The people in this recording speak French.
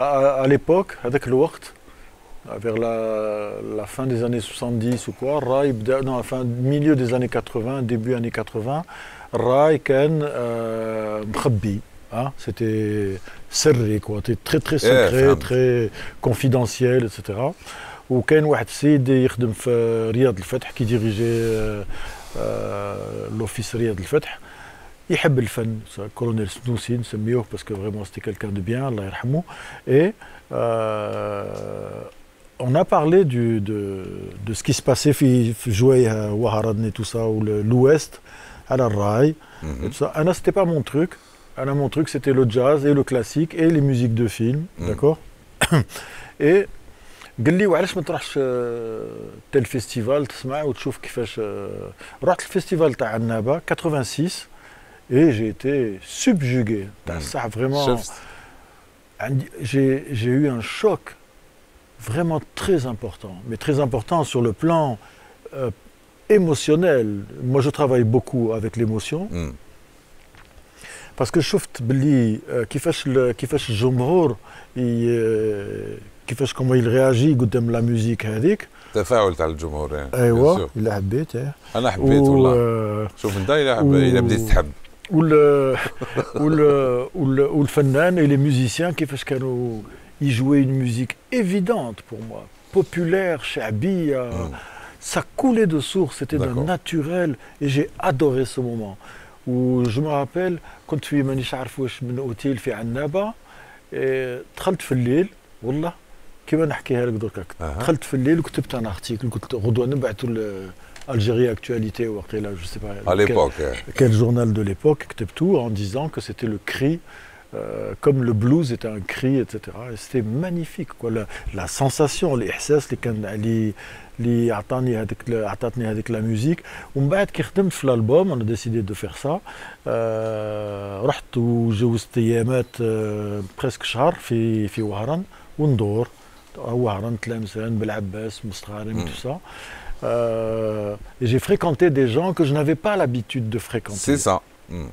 à, l'époque, avec le vers la, fin des années 70 ou quoi, Rai, milieu des années 80, début années 80, Rai Ken مخبي. Hein, c'était serré, C'était très très eh, secret, très confidentiel, etc. Ou Ken واحد de يخدم qui dirigeait euh, euh l'office رياض il le colonel الفن parce que vraiment que vraiment de quelqu'un de bien الله يرحمه Et euh, On a parlé de, de ce qui se passait jouait jouer Wahara euh, et tout ça ou l'Ouest à la Rai mm-hmm. ça. c'était pas mon truc. Anna mon truc c'était le jazz et le classique et les musiques de films, mm -hmm. d'accord. et Gali Walsh me trash tel festival, tu sais ou tu vois qui fait le festival de Annaba 86. Et j'ai été subjugué. Mmh. Ça, vraiment. J'ai eu un choc vraiment très important, mais très important sur le plan émotionnel. Moi, je travaille beaucoup avec l'émotion. Parce que شفت باللي كيفاش كيفاش الجمهور كيفاش كومون يل رياجي قدام لا musique هذيك التفاعل تاع الجمهور ايوا الا حبيت il a والله شوف انت الا بديت تحب ou le, ou le, ou le, ou le fanan et les musiciens qui faisaient qu'ils euh, jouaient une musique évidente pour moi, populaire chez Abby. Euh, hmm. Ça coulait de source, c'était un naturel et j'ai adoré ce moment. Où je me rappelle quand tu es chez Arfouch, je suis hôtel à Annaba et je suis allé l'île, voilà, qui m'a je suis allé à l'île, je suis allé à l'île, je suis allé à l'île, je suis allé à l'île, je suis Algérie Actualité ou je ne sais pas. À l'époque. Hein. Quel, journal de l'époque, tout en disant que c'était le cri. Euh, comme le blues était un cri, etc. Et c'était magnifique, quoi. La, la sensation, les SS, les Atani les, avec la musique. On a l'album, on a décidé de faire ça. J'ai osé Yemet presque char, fi Waharan, Undor, Waharan, Tlemcen, Belabes, Mustarim, tout ça. Euh, et j'ai fréquenté des gens que je n'avais pas l'habitude de fréquenter. C'est ça. Hmm.